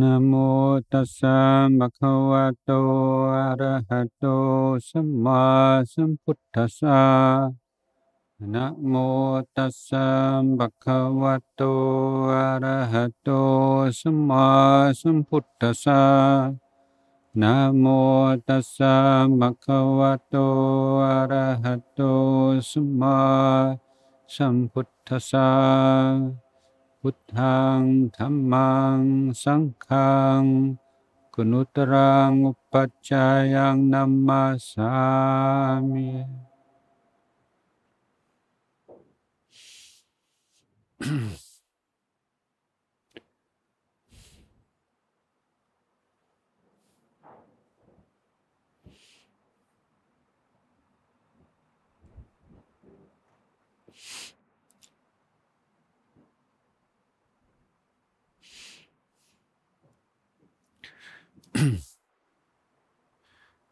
นโมตัสสะภะคะวะโตอะระหะโตสัมมาสัมพุทธัสสะนะโมตัสสะภะคะวะโตอะระหะโตสัมมาสัมพุทธัสสะนะโมตัสสะภะคะวะโตอะระหะโตสัมมาสัมพุทธัสสะพุทธังธัมมังสังฆังคุณุตรังอุปัจจายังนัมมาสามิ Mm-hmm.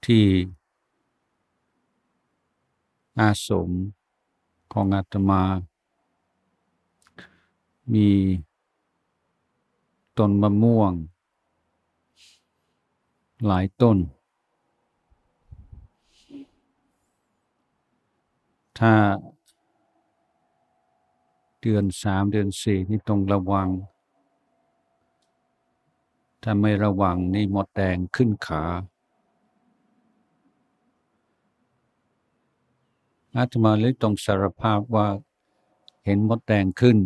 ที่อาสมของอาตมา มีต้นมะม่วงหลายต้น ถ้าเดือนสามเดือนสี่นี่ต้องระวังถ้าไม่ระวังนี่หมดแดงขึ้นขาอาตมาเลยต้องสารภาพว่า เห็นมดแดงขึ้น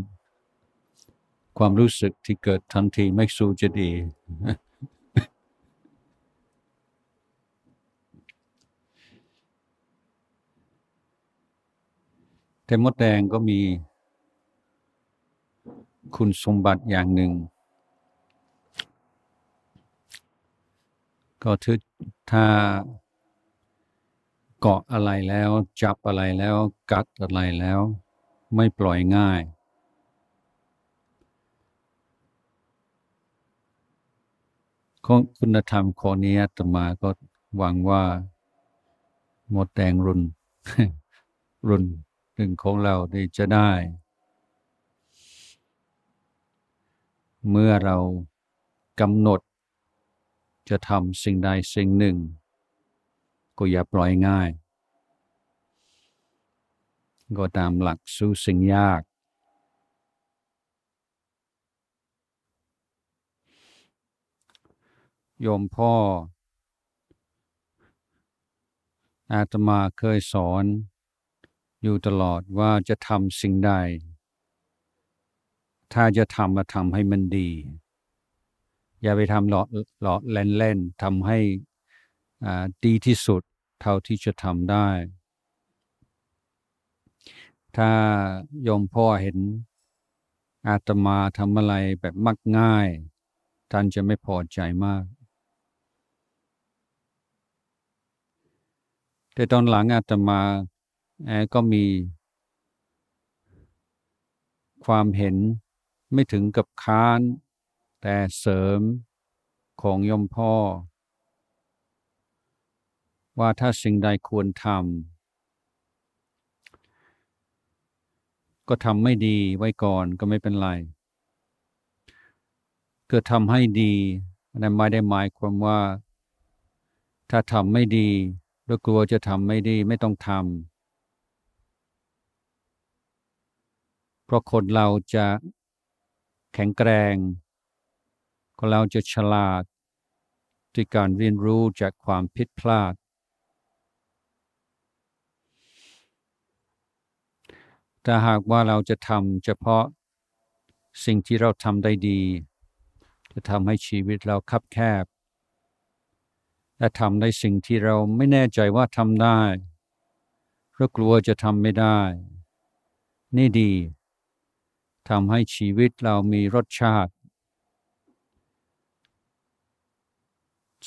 ความรู้สึกที่เกิดทันทีไม่สู้จะดี แต่มดแดงก็มีคุณสมบัติอย่างหนึ่งก็ถ้อถ้าเกาะอะไรแล้วจับอะไรแล้วกัดอะไรแล้ว ไม่ปล่อยง่ายของคุณธรรมข้อนี้ตมาก็หวังว่า หมดแดงรุนรุนหนึ่งของเราที่จะได้ เมื่อเรากำหนดจะทำสิ่งใดสิ่งหนึ่ง ก็อย่าปล่อยง่าย ก็ตามหลักสู้สิ่งยาก โยมพ่อ อาตมาเคยสอนอยู่ตลอดว่าจะทำสิ่งใด ถ้าจะทำมาทำให้มันดีอย่าไปทำหลอหลอเล่นเล่นทำให้ดีที่สุดเท่าที่จะทำได้ ถ้ายมพ่อเห็นอาตมาทำอะไรแบบมักง่าย ท่านจะไม่พอใจมาก แต่ตอนหลังอาตมาแอก็มีความเห็นไม่ถึงกับค้านแต่เสริมของยมพ่อ ว่าถ้าสิ่งใดควรทำก็ทำไม่ดีไว้ก่อนก็ไม่เป็นไร เกิดทำให้ดีนั้นไม่ได้หมายความว่า ถ้าทำไม่ดีแล้วกลัวจะทำไม่ดีไม่ต้องทำเพราะคนเราจะแข็งแกร่งเราจะฉลาดด้วยการเรียนรู้จากความผิดพลาด แต่หากว่าเราจะทำเฉพาะสิ่งที่เราทำได้ดี จะทำให้ชีวิตเราคับแคบ และทำในสิ่งที่เราไม่แน่ใจว่าทำได้เพราะกลัวจะทำไม่ได้ นี่ดีทำให้ชีวิตเรามีรสชาติ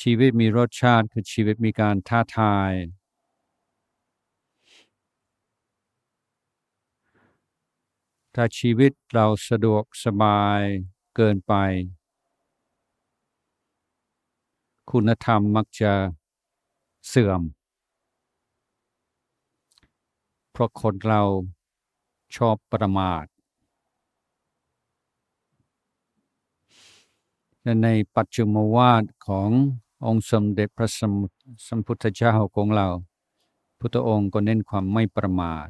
ชีวิตมีรสชาติคือชีวิตมีการท้าทาย ถ้าชีวิตเราสะดวกสบายเกินไป คุณธรรมมักจะเสื่อม เพราะคนเราชอบประมาทในปัจจุบันวาดขององค์สมเด็จพระสมพุทธเจ้าของเราพุทธองค์ก็เน้นความไม่ประมาท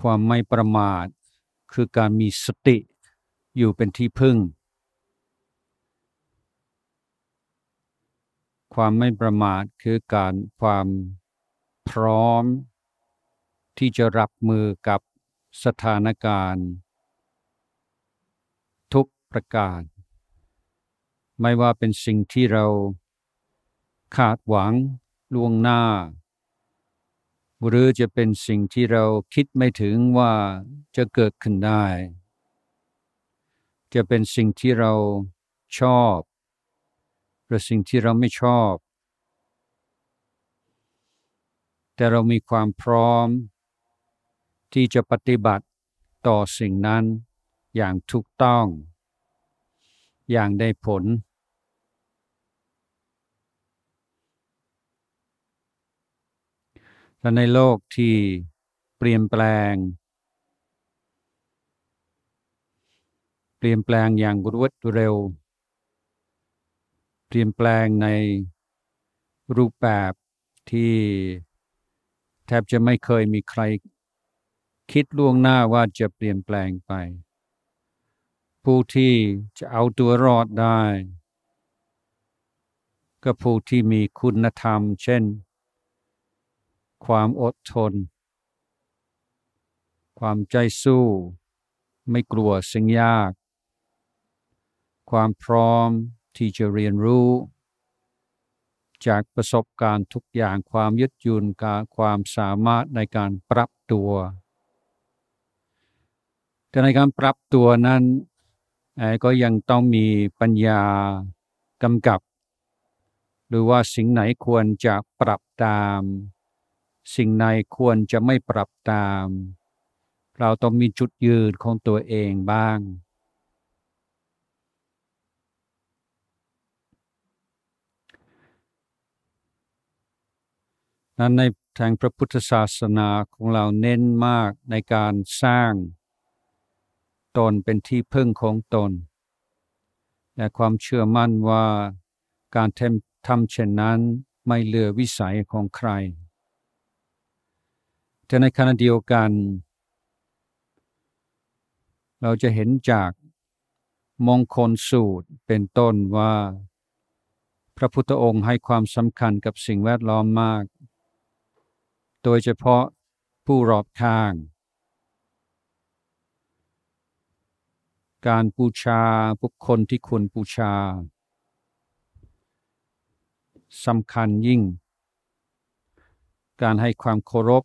ความไม่ประมาทคือการมีสติอยู่เป็นที่พึ่ง ความไม่ประมาทคือการความพร้อมที่จะรับมือกับสถานการณ์ทุกประการไม่ว่าเป็นสิ่งที่เราคาดหวังล่วงหน้า หรือจะเป็นสิ่งที่เราคิดไม่ถึงว่าจะเกิดขึ้นได้ จะเป็นสิ่งที่เราชอบ หรือสิ่งที่เราไม่ชอบ แต่เรามีความพร้อมที่จะปฏิบัติต่อสิ่งนั้นอย่างถูกต้องอย่างได้ผลและในโลกที่เปลี่ยนแปลง เปลี่ยนแปลงอย่างรวดเร็ว เปลี่ยนแปลงในรูปแบบที่แทบจะไม่เคยมีใครคิดล่วงหน้าว่าจะเปลี่ยนแปลงไปผู้ที่จะเอาตัวรอดได้ ก็ผู้ที่มีคุณธรรม เช่น ความอดทน ความใจสู้ ไม่กลัวสิ่งยาก ความพร้อมที่จะเรียนรู้ จากประสบการณ์ทุกอย่าง ความยึดยุนการความสามารถในการปรับตัว แต่ในการปรับตัวนั้นก็ยังต้องมีปัญญากำกับหรือว่าสิ่งไหนควรจะปรับตาม สิ่งไหนควรจะไม่ปรับตาม เราต้องมีจุดยืนของตัวเองบ้าง นั้นในทางพระพุทธศาสนาของเราเน้นมากในการสร้างตนเป็นที่พึ่งของตน และความเชื่อมั่นว่าการทำเช่นนั้นไม่เหลือวิสัยของใคร แต่ในขณะเดียวกัน เราจะเห็นจากมงคลสูตรเป็นต้นว่า พระพุทธองค์ให้ความสำคัญกับสิ่งแวดล้อมมาก โดยเฉพาะผู้รอบข้างการบูชาบุคคลที่ควรบูชาสำคัญยิ่ง การให้ความเคารพ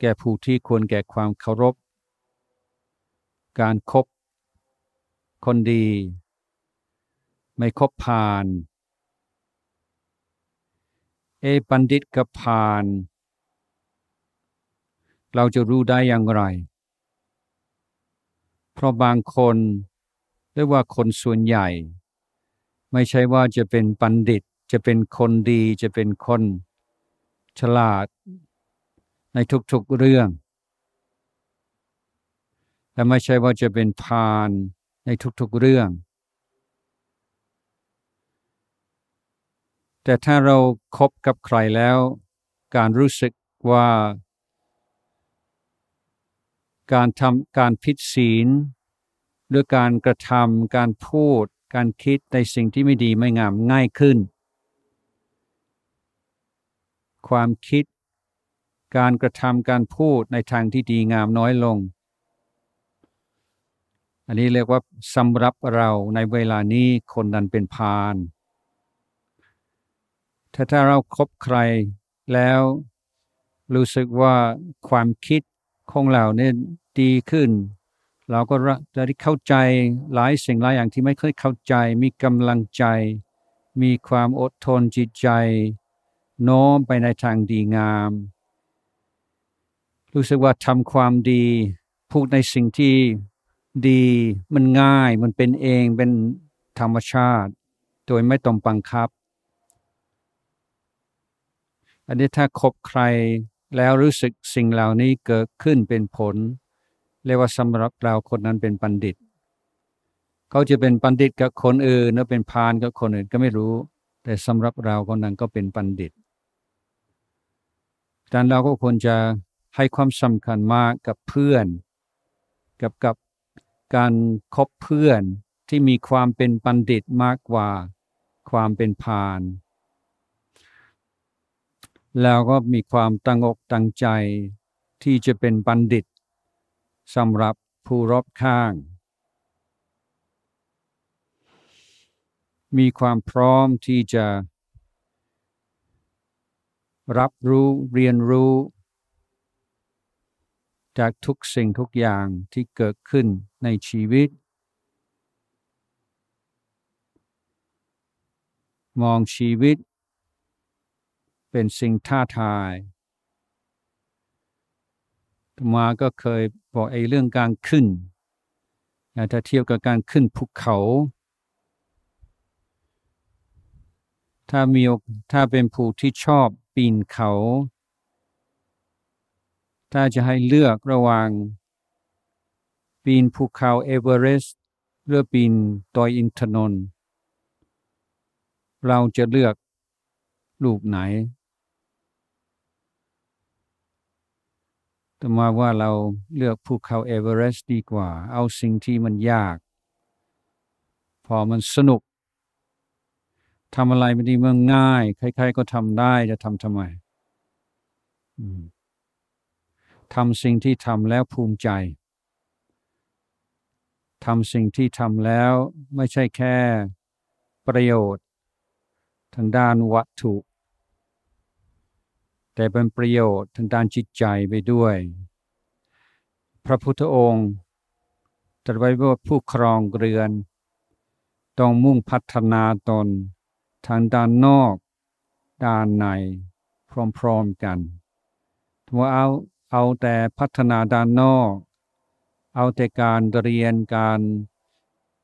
แก่ผู้ที่ควรแก่ความเคารพ การครบคนดี ไม่คบผ่าน เอปันดิตกับผ่าน เราจะรู้ได้อย่างไรเพราะบางคนเรียกว่าคนส่วนใหญ่ ไม่ใช่ว่าจะเป็นปัณฑิต จะเป็นคนดีจะเป็นคนฉลาดในทุกๆเรื่องและไม่ใช่ว่าจะเป็นพานในทุกๆเรื่อง แต่ถ้าเราครบกับใครแล้วการรู้สึกว่าการทำการผิดศีลหรือการกระทำการพูด การคิดในสิ่งที่ไม่ดีไม่งามง่ายขึ้น ความคิด การกระทำการพูดในทางที่ดีงามน้อยลง อันนี้เรียกว่าสำหรับเราในเวลานี้คนนั้นเป็นพานถ้าถ้าเราครบใครแล้ว รู้สึกว่าความคิดของเราเนี่ยดีขึ้น เราก็จะได้เข้าใจหลายสิ่งหลายอย่างที่ไม่เคยเข้าใจ มีกำลังใจ มีความอดทนจิตใจโน้มไปในทางดีงาม รู้สึกว่าทำความดี พูดในสิ่งที่ดีมันง่ายมันเป็นเองเป็นธรรมชาติโดยไม่ต้องบังคับ อันนี้ถ้าคบใครแล้วรู้สึกสิ่งเหล่านี้เกิดขึ้นเป็นผล เรียกว่าสำหรับเราคนนั้นเป็นปัณฑิตเขาจะเป็นปัณฑิตกับคนอื่นหรือเป็นพานกับคนอื่นก็ไม่รู้ แต่สำหรับเราคนนั้นก็เป็นปัณฑิตดังนั้นเราก็ควรจะให้ความสำคัญมากกับเพื่อน กับกับการคบเพื่อนที่มีความเป็นปัณฑิตมากกว่าความเป็นพานแล้วก็มีความตั้งอกตั้งใจที่จะเป็นบัณฑิตสำหรับผู้รอบข้าง มีความพร้อมที่จะรับรู้เรียนรู้จากทุกสิ่งทุกอย่างที่เกิดขึ้นในชีวิต มองชีวิตเป็นสิ่งท้าทายมาก็เคยบอกไอ้เรื่องการขึ้น ถ้าเทียบกับการขึ้นภูเขา ถ้ามีถ้าเป็นผู้ที่ชอบปีนเขา ถ้าจะให้เลือกระหว่าง ปีนภูเขาเอเวอเรสต์หรือปีนตอยอินทนนท์เราจะเลือกลูกไหนต่มาว่าเราเลือกภูเขาเอเวอเรสต์ดีกว่า เอาสิ่งที่มันยาก พอมันสนุก ทำอะไรไม่ดีมันง่าย ใครๆก็ทำได้จะทำทำไมทำสิ่งที่ทำแล้วภูมิใจ ทำสิ่งที่ทำแล้วไม่ใช่แค่ประโยชน์ ทางด้านวัตถุแต่เป็นประโยชน์ทางด้านจิตใจไปด้วย พระพุทธองค์ตรัสไว้ว่าผู้ครองเรือนต้องมุ่งพัฒนาตนทางด้านนอก ด้านในพร้อมๆกัน ถ้าเอาเอาแต่พัฒนาด้านนอก เอาแต่การเรียนการ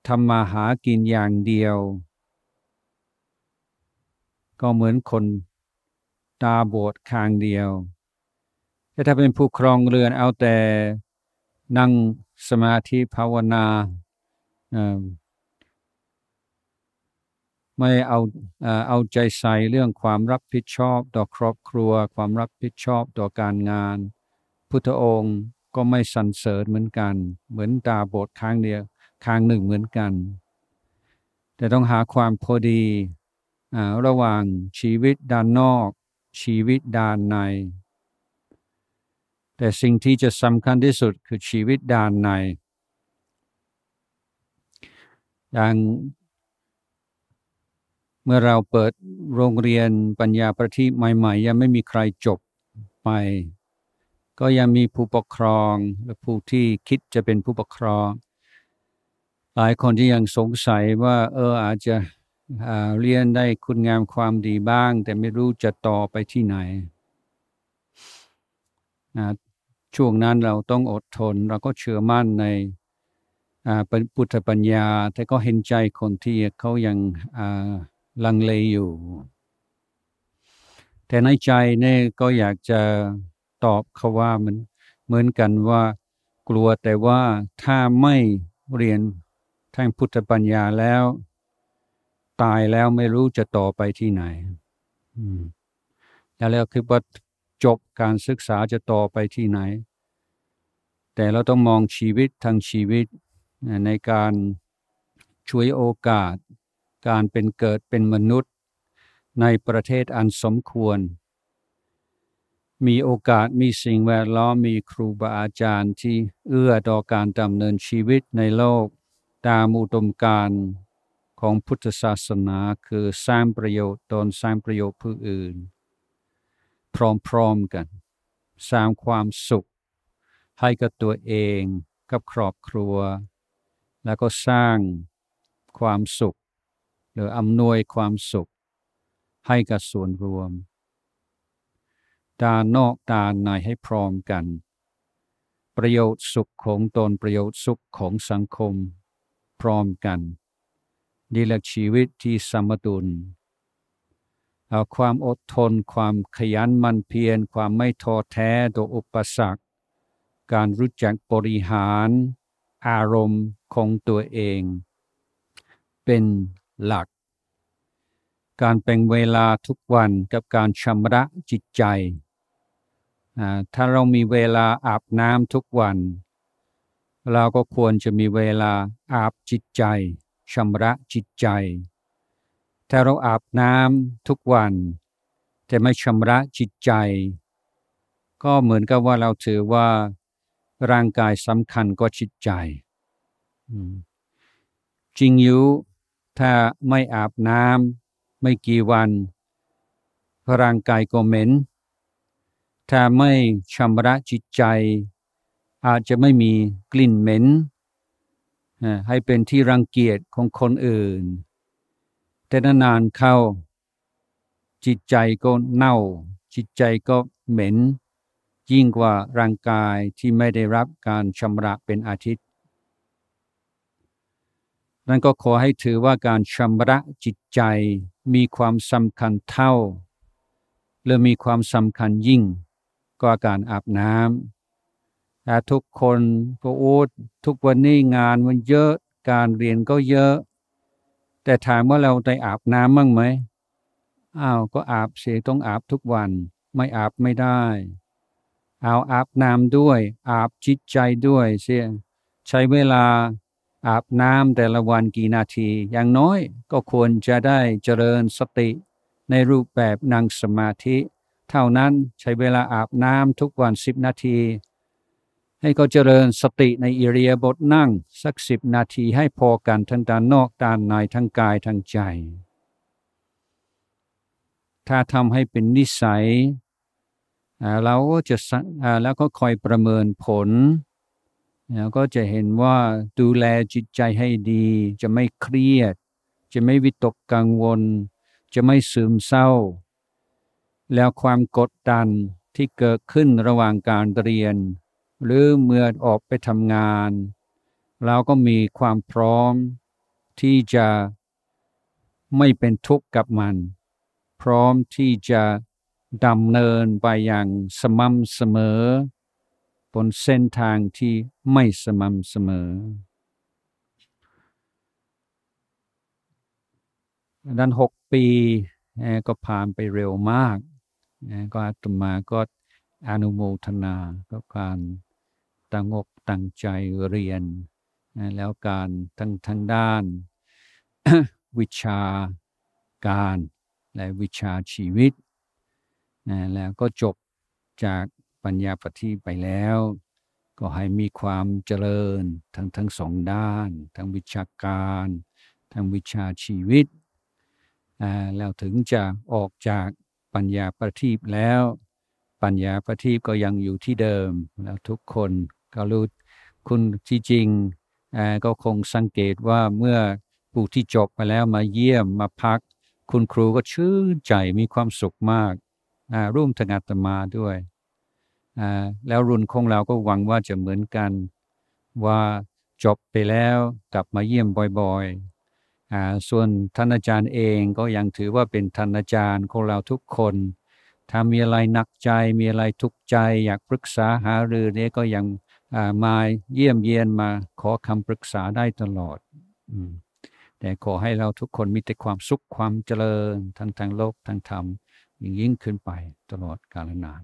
ทำมาหากินอย่างเดียว ก็เหมือนคนตาบอดข้างเดียว แต่ถ้าเป็นผู้ครองเรือนเอาแต่นั่งสมาธิภาวนาไม่เอาเอาใจใส่เรื่องความรับผิดชอบต่อครอบครัว ความรับผิดชอบต่อการงาน พุทธองค์ก็ไม่สันเสริญเหมือนกัน เหมือนตาบอดข้างเดียวข้างหนึ่งเหมือนกัน แต่ต้องหาความพอดีอระหว่างชีวิตด้านนอกชีวิตด้านใน แต่สิ่งที่จะสำคัญที่สุดคือชีวิตด้านในอย่างเมื่อเราเปิดโรงเรียนปัญญาประทีปใหม่ๆ ยังไม่มีใครจบไป ก็ยังมีผู้ปกครองและผู้ที่คิดจะเป็นผู้ปกครอง หลายคนที่ยังสงสัยว่า เอออาจจะเรียนได้คุณงามความดีบ้างแต่ไม่รู้จะต่อไปที่ไหนนะช่วงนั้นเราต้องอดทน เราก็เชื่อมั่นในพุทธปัญญา แต่ก็เห็นใจคนที่เขายังลังเลอยู่ แต่ในใจนี่ก็อยากจะตอบเขาว่าเหมือนเหมือนกันว่ากลัวแต่ว่าถ้าไม่เรียนทางพุทธปัญญาแล้วตายแล้วไม่รู้จะต่อไปที่ไหน แล้วคิดว่าจบการศึกษาจะต่อไปที่ไหน แต่เราต้องมองชีวิตทางชีวิตในการช่วยโอกาส การเป็นเกิดเป็นมนุษย์ในประเทศอันสมควร มีโอกาสมีสิ่งแวดล้อมมีครูบาอาจารย์ที่เอื้อต่อการดำเนินชีวิตในโลกตามอุดมการของพุทธศาสนาคือสร้างประโยชน์ตนสร้างประโยชน์ผู้อื่น พร้อมๆกัน สร้างความสุขให้กับตัวเองกับครอบครัว แล้วก็สร้างความสุข หรืออำนวยความสุข ให้กับส่วนรวมตานอกตาในให้พร้อมกัน ประโยชน์สุขของตนประโยชน์สุขของสังคมพร้อมกันดี่แหลชีวิตที่สมดุลเอาความอดทน ความขยันมันเพียรความไม่ท้อแท้ต่ออุปสรรค การรู้จักบริหาร อารมณ์ของตัวเองเป็นหลัก การเป็นเวลาทุกวันกับการชำระจิตใจ ถ้าเรามีเวลาอาบน้ำทุกวัน เราก็ควรจะมีเวลาอาบจิตใจชำระจิตใจ ถ้าเราอาบน้ำทุกวัน แต่ไม่ชำระจิตใจ ก็เหมือนกับว่าเราถือว่า ร่างกายสำคัญกว่าจิตใจจริงอยู่ถ้าไม่อาบน้ำไม่กี่วัน ร่างกายก็เหม็น ถ้าไม่ชำระจิตใจ อาจจะไม่มีกลิ่นเหม็นให้เป็นที่รังเกียจของคนอื่น แต่นานเข้า จิตใจก็เน่า จิตใจก็เหม็น ยิ่งกว่าร่างกายที่ไม่ได้รับการชำระเป็นอาทิตย์ นั่นก็ขอให้ถือว่าการชำระจิตใจมีความสำคัญเท่าและมีความสำคัญยิ่งกว่าการอาบน้ำนะทุกคนก็อูดทุกวันนี้งานมันเยอะการเรียนก็เยอะ แต่ถามว่าเราได้อาบน้ำมั่งไหมอ้าวก็อาบเสียต้องอาบทุกวันไม่อาบไม่ได้ เอาอาบน้ำด้วย อาบจิตใจด้วยเสียใช้เวลาอาบน้ำแต่ละวันกี่นาที อย่างน้อยก็ควรจะได้เจริญสติในรูปแบบนั่งสมาธิ เท่านั้นใช้เวลาอาบน้ำทุกวันสิบนาทีให้เขาเจริญสติในอิริยาบถนั่งสักสิบนาทีให้พอกันทั้งด้านนอกด้านในทั้งกายทั้งใจ ถ้าทำให้เป็นนิสัยเราก็จะแล้วก็คอยประเมินผลแล้วก็จะเห็นว่าดูแลจิตใจให้ดี จะไม่เครียด จะไม่วิตกกังวล จะไม่ซึมเศร้า แล้วความกดดันที่เกิดขึ้นระหว่างการเรียนหรือเมื่อออกไปทำงาน เราก็มีความพร้อมที่จะไม่เป็นทุกข์กับมัน พร้อมที่จะดำเนินไปอย่างสม่ำเสมอบนเส้นทางที่ไม่สม่ำเสมอดันหกปีก็ผ่านไปเร็วมากก็อาตมาก็อนุโมทนากับการตั้งอกตั้งใจเรียนแล้วการทั้งทางด้าน วิชาการและวิชาชีวิต แล้วก็จบจากปัญญาปฏิไปแล้ว ก็ให้มีความเจริญทั้ง ทั้งสองด้าน ทั้งวิชาการ ทั้งวิชาชีวิตแล้วถึงจะออกจากปัญญาปฏิบแล้วปัญญาปฏิบก็ยังอยู่ที่เดิมแล้วทุกคนก็รู้คุณที่จริงก็คงสังเกตว่าเมื่อผู้ที่จบไปแล้วมาเยี่ยมมาพัก คุณครูก็ชื่นใจมีความสุขมากร่วมทางอาตมาด้วยแล้วรุ่นของเราก็หวังว่าจะเหมือนกัน ว่าจบไปแล้วกลับมาเยี่ยมบ่อยๆส่วนท่านอาจารย์เองก็ยังถือว่าเป็นท่านอาจารย์ของเราทุกคนถ้ามีอะไรหนักใจมีอะไรทุกข์ใจอยากปรึกษาหารือเนี่ยก็ยังมาเยี่ยมเยียนมาขอคำปรึกษาได้ตลอดแต่ขอให้เราทุกคนมีแต่ความสุขความเจริญทั้งทางโลกทั้งธรรม ยิ่งยิ่งขึ้นไปตลอดกาลนาน